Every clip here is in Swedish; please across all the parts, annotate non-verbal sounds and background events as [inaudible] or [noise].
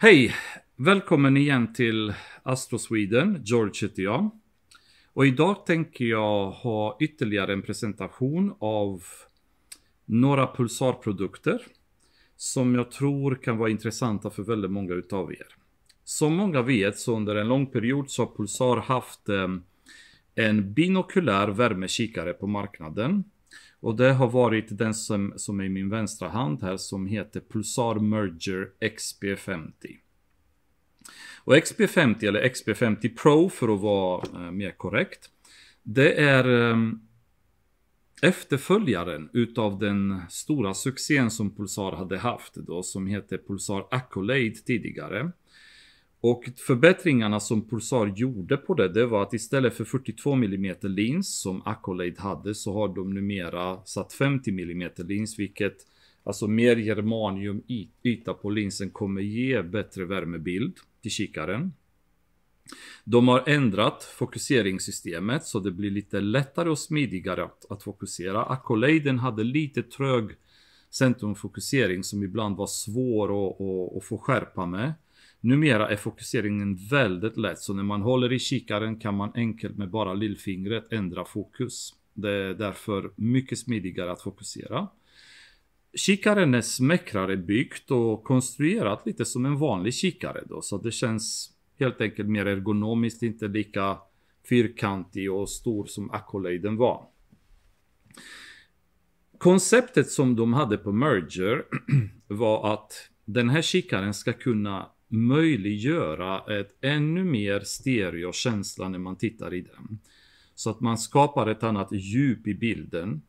Hej! Välkommen igen till Astro Sweden. George heter jag. Och idag tänker jag ha ytterligare en presentation av några pulsarprodukter som jag tror kan vara intressanta för väldigt många utav er. Som många vet så under en lång period så har Pulsar haft eh, en binokulär värmekikare på marknaden och det har varit den som, som är i min vänstra hand här som heter Pulsar Merger XP50. Och XP50 eller XP50 Pro för att vara eh, mer korrekt. Det är ehm, efterföljaren utav den stora succén som Pulsar hade haft då som hette Pulsar Accolade tidigare. Och förbättringarna som Pulsar gjorde på det, det var att istället för 42 mm lins som Accolade hade så har de numera satt 50 mm lins vilket alltså mer germanium yta på linsen kommer ge bättre värmebild till kikaren. De har ändrat fokuseringssystemet så det blir lite lättare och smidigare att, att fokusera. Accoladen hade lite trög centrumfokusering som ibland var svår att, att, att få skärpa med. Numera är fokuseringen väldigt lätt, så när man håller i kikaren kan man enkelt med bara lillfingret ändra fokus. Det är därför mycket smidigare att fokusera. Kikaren är smäckrare byggt och konstruerat lite som en vanlig kikare då, så det känns helt enkelt mer ergonomiskt, inte lika fyrkantig och stor som Accolade var. Konceptet som de hade på Merger [clears throat] var att den här kikaren ska kunna möjliggöra ett ännu mer stereo känsla när man tittar i den. Så att man skapar ett annat djup i bilden.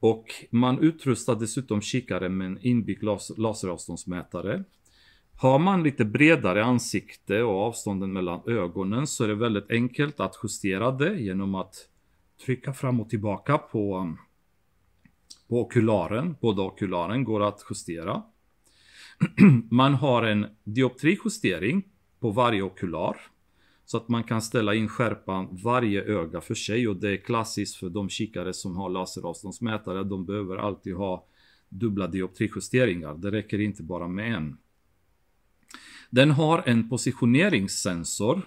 Och man utrustar dessutom kikaren med en inbyggd laseravståndsmätare. Har man lite bredare ansikte och avstånden mellan ögonen så är det väldigt enkelt att justera det genom att trycka fram och tillbaka på, på okularen. Båda okularen går att justera. [clears throat] man har en dioptrijustering på varje okular. Så att man kan ställa in skärpan varje öga för sig och det är klassiskt för de kikare som har laseravståndsmätare. De behöver alltid ha dubbla dioptrijusteringar. Det räcker inte bara med en. Den har en positioneringssensor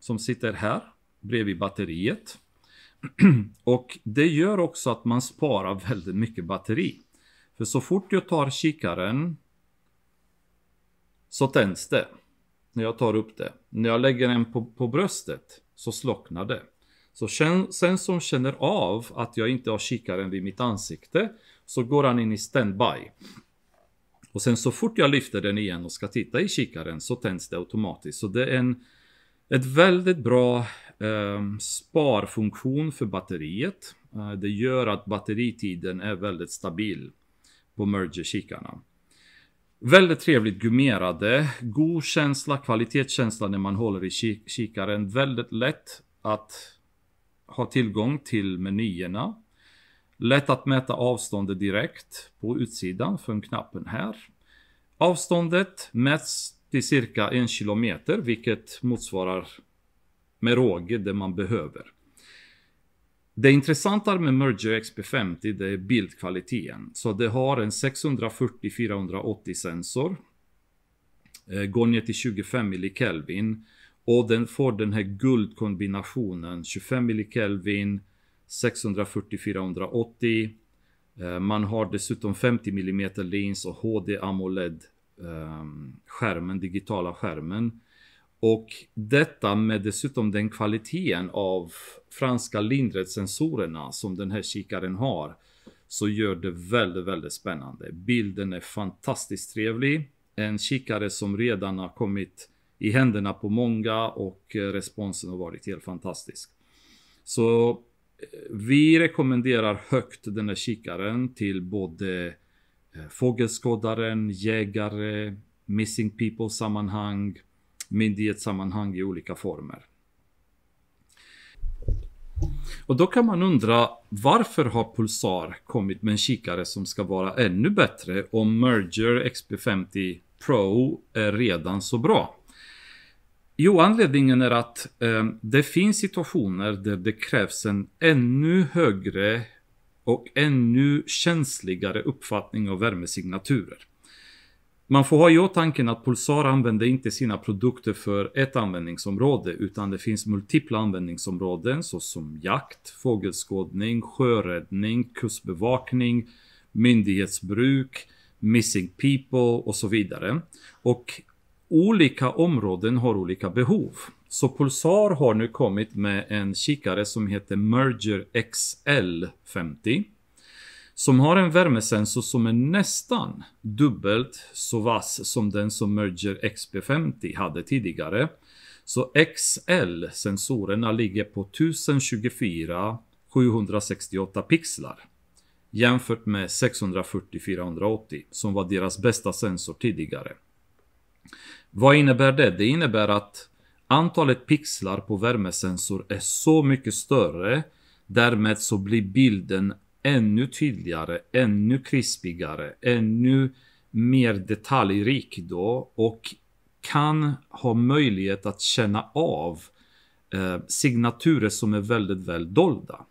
som sitter här bredvid batteriet. [clears throat] Och det gör också att man sparar väldigt mycket batteri. För så fort jag tar kikaren så tänds det. När jag tar upp det. När jag lägger den på, på bröstet så slocknar det. Så sensorn känner av att jag inte har kikaren vid mitt ansikte så går han in i standby. Och sen så fort jag lyfter den igen och ska titta i kikaren så tänds det automatiskt. Så det är en ett väldigt bra eh, sparfunktion för batteriet. Eh, det gör att batteritiden är väldigt stabil på merger-kikarna. Väldigt trevligt gummerade. God känsla, kvalitetskänsla när man håller i kikaren. Väldigt lätt att ha tillgång till menyerna. Lätt att mäta avståndet direkt på utsidan från knappen här. Avståndet mäts till cirka en kilometer, vilket motsvarar med råge det man behöver. Det intressanta med Merger XP50 det är bildkvaliteten. Så det har en 640-480 sensor. Eh, går ner till 25 millikelvin. Och den får den här guldkombinationen 25 millikelvin 640-480. Eh, man har dessutom 50 mm lins och HD AMOLED ehm, skärmen, digitala skärmen. Och detta med dessutom den kvaliteten av franska Lindred-sensorerna som den här kikaren har så gör det väldigt, väldigt spännande. Bilden är fantastiskt trevlig. En kikare som redan har kommit i händerna på många och eh, responsen har varit helt fantastisk. Så eh, vi rekommenderar högt den här kikaren till både eh, fågelskådaren, jägare, missing people sammanhang, myndighetssammanhang i olika former. Och då kan man undra varför har Pulsar kommit med en kikare som ska vara ännu bättre om Merger XP50 Pro är redan så bra? Jo, anledningen är att eh, det finns situationer där det krävs en ännu högre och ännu känsligare uppfattning av värmesignaturer. Man får ha i åtanke att Pulsar använder inte sina produkter för ett användningsområde utan det finns multipla användningsområden såsom jakt, fågelskådning, sjöräddning, kustbevakning, myndighetsbruk, missing people och så vidare. Och olika områden har olika behov. Så Pulsar har nu kommit med en kikare som heter Merger XL50 som har en värmesensor som är nästan dubbelt så vass som den som Merger XP50 hade tidigare. Så XL-sensorerna ligger på 1024 768 pixlar. Jämfört med 640-480 som var deras bästa sensor tidigare. Vad innebär det? Det innebär att antalet pixlar på värmesensor är så mycket större. Därmed så blir bilden ännu tydligare, ännu krispigare, ännu mer detaljrik då och kan ha möjlighet att känna av eh, signaturer som är väldigt väl dolda.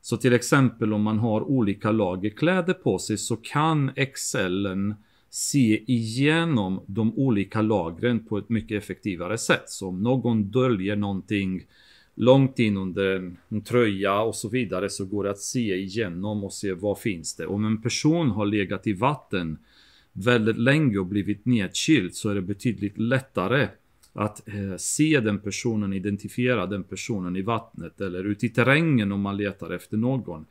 Så till exempel om man har olika lager kläder på sig så kan Excelen se igenom de olika lagren på ett mycket effektivare sätt. Så om någon döljer någonting långt in under en, en, tröja och så vidare så går det att se igenom och se vad finns det. Om en person har legat i vatten väldigt länge och blivit nedkyld så är det betydligt lättare att eh, se den personen, identifiera den personen i vattnet eller ute i terrängen om man letar efter någon.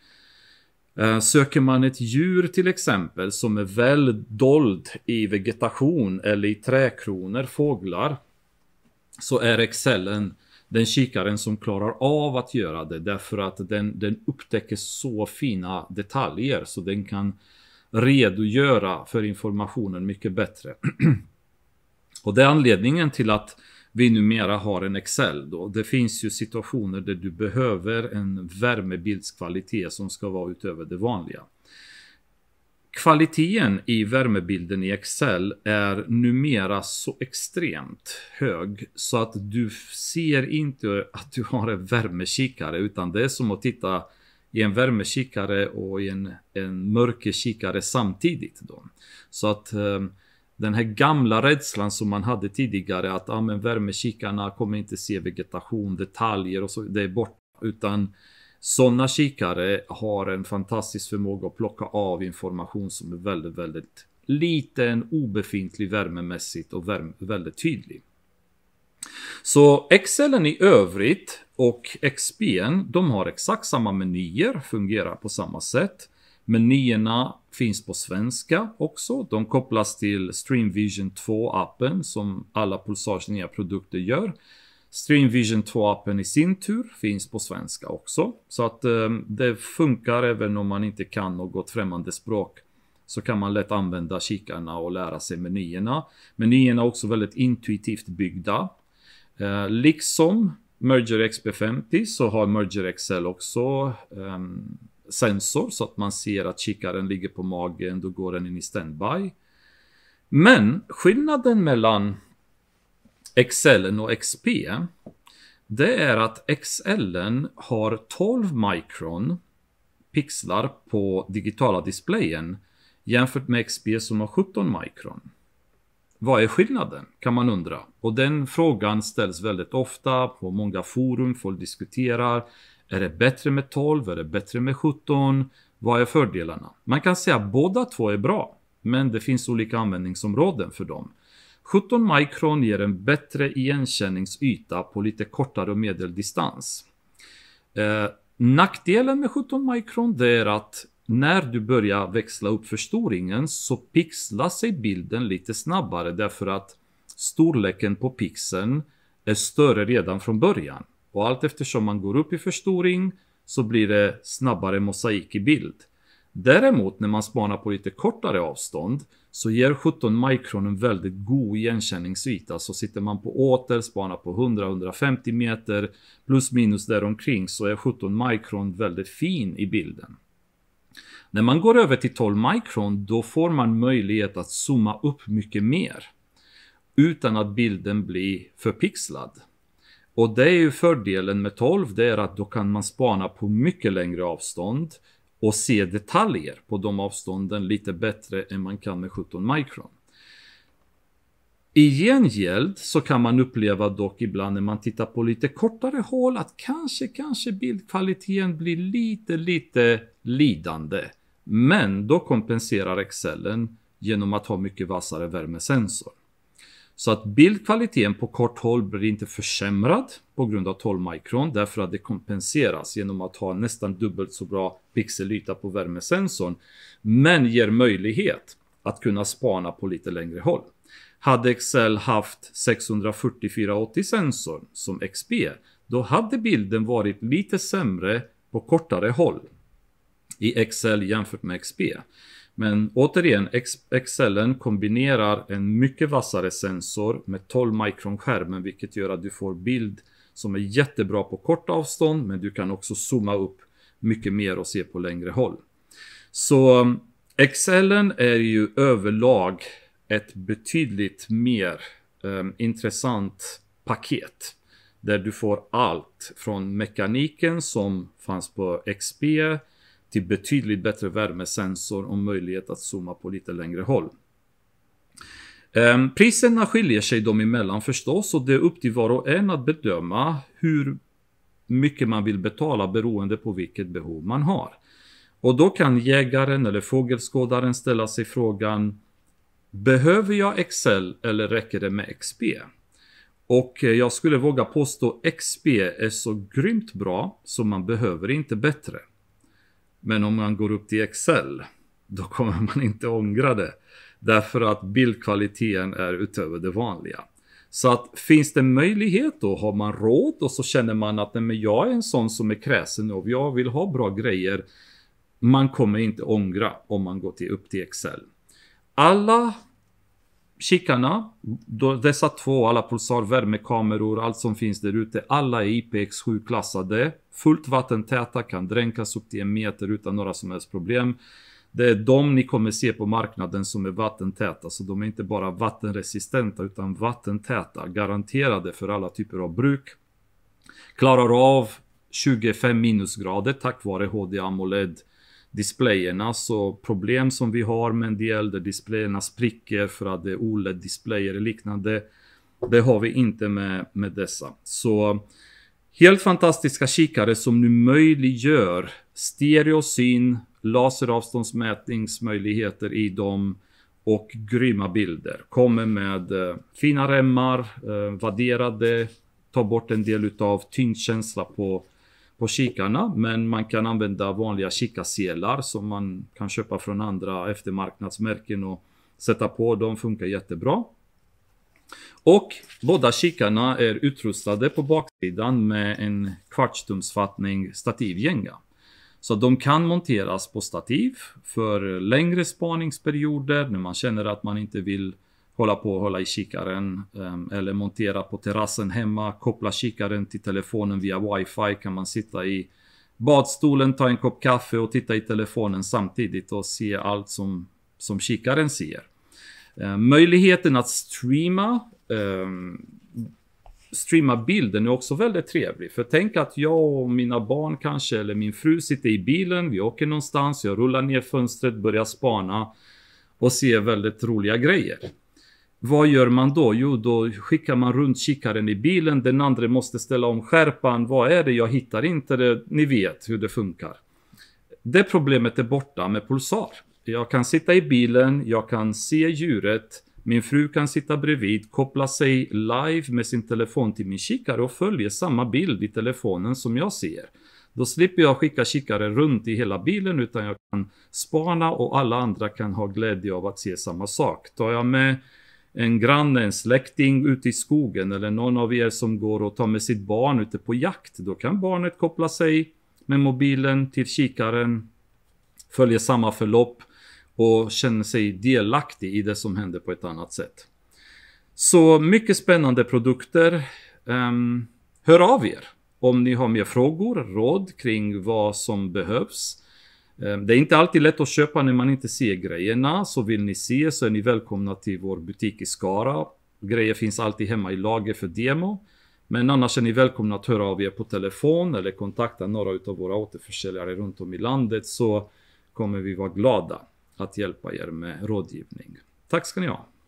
Eh, söker man ett djur till exempel som är väl dold i vegetation eller i träkronor, fåglar, så är excellen den kikaren som klarar av att göra det därför att den, den upptäcker så fina detaljer så den kan redogöra för informationen mycket bättre. [clears throat] och det är anledningen till att vi numera har en Excel då. Det finns ju situationer där du behöver en värmebildskvalitet som ska vara utöver det vanliga. Kvaliteten i värmebilden i Excel är numera så extremt hög så att du ser inte att du har en värmekikare utan det är som att titta i en värmekikare och i en, en mörkerkikare samtidigt. Då. Så att um, den här gamla rädslan som man hade tidigare att ah, men värmekikarna kommer inte se vegetation, detaljer och så, det är borta. Utan sådana kikare har en fantastisk förmåga att plocka av information som är väldigt, väldigt liten, obefintlig värmemässigt och värme, väldigt tydlig. Så Excelen i övrigt och XPn, de har exakt samma menyer, fungerar på samma sätt. Menyerna finns på svenska också. De kopplas till Stream Vision 2 appen som alla Pulsars nya produkter gör. Streamvision 2-appen i sin tur finns på svenska också. Så att eh, det funkar även om man inte kan något främmande språk. Så kan man lätt använda kikarna och lära sig menyerna. Menyerna är också väldigt intuitivt byggda. Eh, liksom Merger XP50 så har Merger XL också eh, sensor så att man ser att kikaren ligger på magen, då går den in i standby. Men skillnaden mellan Excel och XP. Det är att Excellen har 12 micron pixlar på digitala displayen jämfört med XP som har 17 micron. Vad är skillnaden kan man undra och den frågan ställs väldigt ofta på många forum. Folk diskuterar. Är det bättre med 12? Är det bättre med 17? Vad är fördelarna? Man kan säga att båda två är bra, men det finns olika användningsområden för dem. 17 mikron ger en bättre igenkänningsyta på lite kortare och medeldistans. Eh, nackdelen med 17 mikron det är att när du börjar växla upp förstoringen så pixlar sig bilden lite snabbare därför att storleken på pixeln är större redan från början. Och allt eftersom man går upp i förstoring så blir det snabbare mosaik i bild. Däremot när man spanar på lite kortare avstånd så ger 17 mikron en väldigt god igenkänningsyta. Så sitter man på åter, spanar på 100-150 meter plus minus däromkring så är 17 mikron väldigt fin i bilden. När man går över till 12 mikron då får man möjlighet att zooma upp mycket mer utan att bilden blir förpixlad. Och det är ju fördelen med 12, det är att då kan man spana på mycket längre avstånd och se detaljer på de avstånden lite bättre än man kan med 17 mikron. I gengäld så kan man uppleva dock ibland när man tittar på lite kortare hål att kanske, kanske bildkvaliteten blir lite, lite lidande. Men då kompenserar excellen genom att ha mycket vassare värmesensor. Så att bildkvaliteten på kort håll blir inte försämrad på grund av 12 mikron därför att det kompenseras genom att ha nästan dubbelt så bra pixelyta på värmesensorn. Men ger möjlighet att kunna spana på lite längre håll. Hade Excel haft 64480 sensorn som XP, då hade bilden varit lite sämre på kortare håll i Excel jämfört med XP. Men återigen, Excelen kombinerar en mycket vassare sensor med 12 mikron skärmen vilket gör att du får bild som är jättebra på kort avstånd men du kan också zooma upp mycket mer och se på längre håll. Så Excelen är ju överlag ett betydligt mer um, intressant paket där du får allt från mekaniken som fanns på XP till betydligt bättre värmesensor och möjlighet att zooma på lite längre håll. Ehm, priserna skiljer sig dem emellan förstås och det är upp till var och en att bedöma hur mycket man vill betala beroende på vilket behov man har. Och då kan jägaren eller fågelskådaren ställa sig frågan Behöver jag Excel eller räcker det med XP? Och eh, jag skulle våga påstå XP är så grymt bra så man behöver inte bättre. Men om man går upp till Excel, då kommer man inte ångra det. Därför att bildkvaliteten är utöver det vanliga. Så att finns det möjlighet då, har man råd och så känner man att men jag är en sån som är kräsen och jag vill ha bra grejer. Man kommer inte ångra om man går till, upp till Excel. Alla kikarna, då dessa två, alla pulsarvärmekameror, allt som finns där ute, alla är IPX7-klassade. Fullt vattentäta, kan dränkas upp till en meter utan några som helst problem. Det är de ni kommer se på marknaden som är vattentäta, så de är inte bara vattenresistenta utan vattentäta, garanterade för alla typer av bruk. Klarar av 25 minusgrader tack vare HD AMOLED displayerna. Så problem som vi har med en del där displayerna spricker för att det är OLED-displayer och liknande. Det har vi inte med, med dessa. Så helt fantastiska kikare som nu möjliggör stereosyn, laseravståndsmätningsmöjligheter i dem och grymma bilder. Kommer med eh, fina remmar, eh, vadderade, tar bort en del utav tyngdkänsla på på kikarna men man kan använda vanliga kikarselar som man kan köpa från andra eftermarknadsmärken och sätta på. De funkar jättebra. Och båda kikarna är utrustade på baksidan med en kvartstumsfattning stativgänga. Så de kan monteras på stativ för längre spaningsperioder när man känner att man inte vill hålla på och hålla i kikaren ehm, eller montera på terrassen hemma, koppla kikaren till telefonen via wifi kan man sitta i badstolen, ta en kopp kaffe och titta i telefonen samtidigt och se allt som, som kikaren ser. Ehm, möjligheten att streama ehm, streama bilden är också väldigt trevlig. För tänk att jag och mina barn kanske, eller min fru sitter i bilen, vi åker någonstans, jag rullar ner fönstret, börjar spana och ser väldigt roliga grejer. Vad gör man då? Jo, då skickar man runt kikaren i bilen. Den andra måste ställa om skärpan. Vad är det? Jag hittar inte det. Ni vet hur det funkar. Det problemet är borta med Pulsar. Jag kan sitta i bilen, jag kan se djuret, min fru kan sitta bredvid, koppla sig live med sin telefon till min kikare och följer samma bild i telefonen som jag ser. Då slipper jag skicka kikare runt i hela bilen utan jag kan spana och alla andra kan ha glädje av att se samma sak. Tar jag med en granne, en släkting ute i skogen eller någon av er som går och tar med sitt barn ute på jakt. Då kan barnet koppla sig med mobilen till kikaren, följer samma förlopp och känner sig delaktig i det som händer på ett annat sätt. Så mycket spännande produkter. Um, hör av er om ni har mer frågor, råd kring vad som behövs Ehm, det är inte alltid lätt att köpa när man inte ser grejerna, så vill ni se så är ni välkomna till vår butik i Skara. Grejer finns alltid hemma i lager för demo. Men annars är ni välkomna att höra av er på telefon eller kontakta några utav våra återförsäljare runt om i landet så kommer vi vara glada att hjälpa er med rådgivning. Tack ska ni ha!